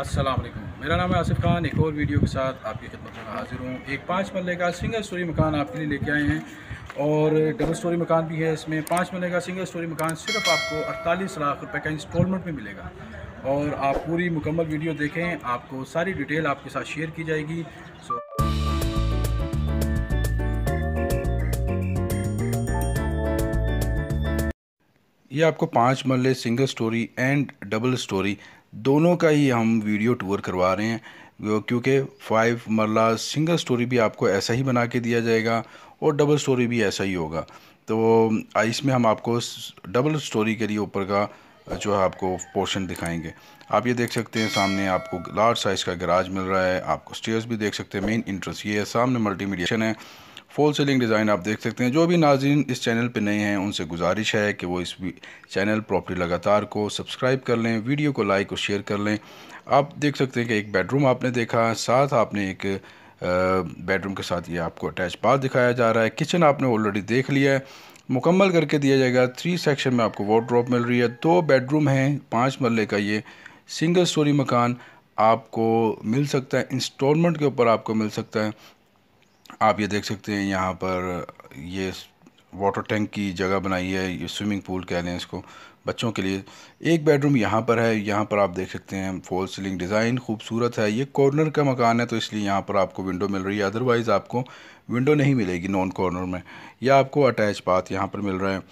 असलम मेरा नाम है आसिफ खान एक और वीडियो के साथ आपकी खिदमत में हाजिर हूँ एक पाँच मरले का सिंगल स्टोरी मकान आपके लिए लेके आए हैं और डबल स्टोरी मकान भी है इसमें पाँच मरले का सिंगल स्टोरी मकान सिर्फ आपको अड़तालीस लाख रुपए का इंस्टॉलमेंट में मिलेगा और आप पूरी मुकम्मल वीडियो देखें आपको सारी डिटेल आपके साथ शेयर की जाएगी सो ये आपको पाँच मरले single storey and double storey दोनों का ही हम वीडियो टूर करवा रहे हैं क्योंकि फाइव मरला सिंगल स्टोरी भी आपको ऐसा ही बना के दिया जाएगा और डबल स्टोरी भी ऐसा ही होगा तो इसमें हम आपको डबल स्टोरी के लिए ऊपर का जो है आपको पोर्शन दिखाएंगे आप ये देख सकते हैं सामने आपको लार्ज साइज़ का गराज मिल रहा है आपको स्टेयर्स भी देख सकते हैं मेन इंटरेस्ट ये है सामने मल्टीमीडिएशन है फॉल सीलिंग डिज़ाइन आप देख सकते हैं जो भी नाजीन इस चैनल पर नए हैं उनसे गुजारिश है कि वो इस चैनल प्रॉपर्टी लगातार को सब्सक्राइब कर लें वीडियो को लाइक और शेयर कर लें आप देख सकते हैं कि एक बेडरूम आपने देखा साथ आपने एक बेडरूम के साथ ये आपको अटैच बाथ दिखाया जा रहा है किचन आपने ऑलरेडी देख लिया है मुकम्मल करके दिया जाएगा थ्री सेक्शन में आपको वार्ड्रॉप मिल रही है दो बेडरूम हैं पाँच मरले का ये सिंगल स्टोरी मकान आपको मिल सकता है इंस्टॉलमेंट के ऊपर आपको मिल सकता है आप ये देख सकते हैं यहाँ पर ये वाटर टैंक की जगह बनाई है ये स्विमिंग पूल कह लें इसको बच्चों के लिए एक बेडरूम यहाँ पर है यहाँ पर आप देख सकते हैं फॉल सीलिंग डिज़ाइन खूबसूरत है ये कॉर्नर का मकान है तो इसलिए यहाँ पर आपको विंडो मिल रही है अदरवाइज़ आपको विंडो नहीं मिलेगी नॉन कॉर्नर में या आपको अटैच पाथ यहाँ पर मिल रहा है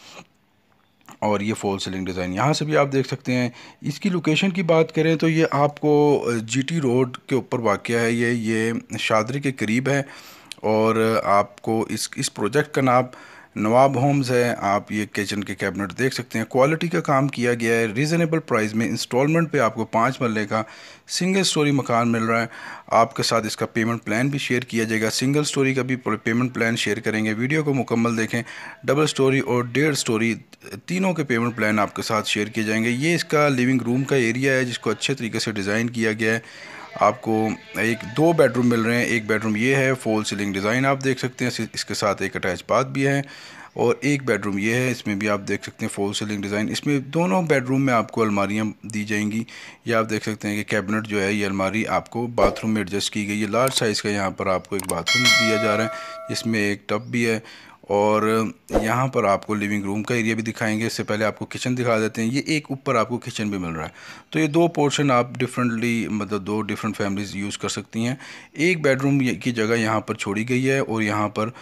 और ये फॉल सीलिंग डिज़ाइन यहाँ से भी आप देख सकते हैं इसकी लोकेशन की बात करें तो ये आपको जीटी रोड के ऊपर वाक़ है ये ये शादरी के करीब है और आपको इस इस प्रोजेक्ट का नाम नवाब होम्स है आप ये किचन के कैबिनेट देख सकते हैं क्वालिटी का काम किया गया है रीज़नेबल प्राइस में इंस्टॉलमेंट पे आपको पाँच मरले का सिंगल स्टोरी मकान मिल रहा है आपके साथ इसका पेमेंट प्लान भी शेयर किया जाएगा सिंगल स्टोरी का भी पेमेंट प्लान शेयर करेंगे वीडियो को मुकम्मल देखें डबल स्टोरी और डेढ़ स्टोरी तीनों के पेमेंट प्लान आपके साथ शेयर किए जाएंगे ये इसका लिविंग रूम का एरिया है जिसको अच्छे तरीके से डिज़ाइन किया गया है आपको एक दो बेडरूम मिल रहे हैं एक बेडरूम ये है फॉल सीलिंग डिज़ाइन आप देख सकते हैं इसके साथ एक अटैच बाथ भी है और एक बेडरूम ये है इसमें भी आप देख सकते हैं फॉल सीलिंग डिज़ाइन इसमें दोनों बेडरूम में आपको अलमारियाँ दी जाएंगी या आप देख सकते हैं कि कैबिनेट जो है ये अलमारी आपको बाथरूम में एडजस्ट की गई है लार्ज साइज़ का यहाँ पर आपको एक बाथरूम दिया जा रहा है इसमें एक टब भी है और यहाँ पर आपको लिविंग रूम का एरिया भी दिखाएंगे इससे पहले आपको किचन दिखा देते हैं ये एक ऊपर आपको किचन भी मिल रहा है तो ये दो पोर्शन आप डिफरेंटली मतलब दो डिफरेंट फैमिलीज़ यूज़ कर सकती हैं एक बेडरूम की जगह यहाँ पर छोड़ी गई है और यहाँ पर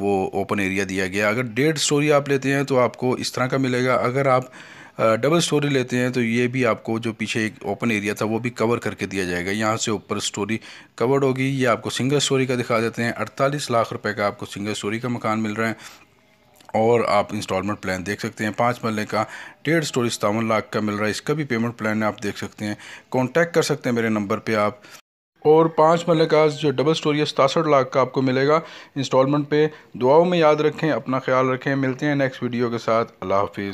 वो ओपन एरिया दिया गया अगर डेढ़ स्टोरी आप लेते हैं तो आपको इस तरह का मिलेगा अगर आप डबल स्टोरी लेते हैं तो ये भी आपको जो पीछे एक ओपन एरिया था वो भी कवर करके दिया जाएगा यहाँ से ऊपर स्टोरी कवर्ड होगी ये आपको सिंगल स्टोरी का दिखा देते हैं अड़तालीस लाख रुपये का आपको सिंगल स्टोरी का मकान मिल रहा है और आप इंस्टॉलमेंट प्लान देख सकते हैं पाँच मरले का डेढ़ स्टोरी सतावन लाख का मिल रहा है इसका भी पेमेंट प्लान आप देख सकते हैं कॉन्टैक्ट कर सकते हैं मेरे नंबर पर आप और पाँच मरले का जो डबल स्टोरी है सतासठ लाख का आपको मिलेगा इंस्टॉलमेंट पे दुआओं में याद रखें अपना ख्याल रखें मिलते हैं नेक्स्ट वीडियो के साथ अल्लाह हाफिज़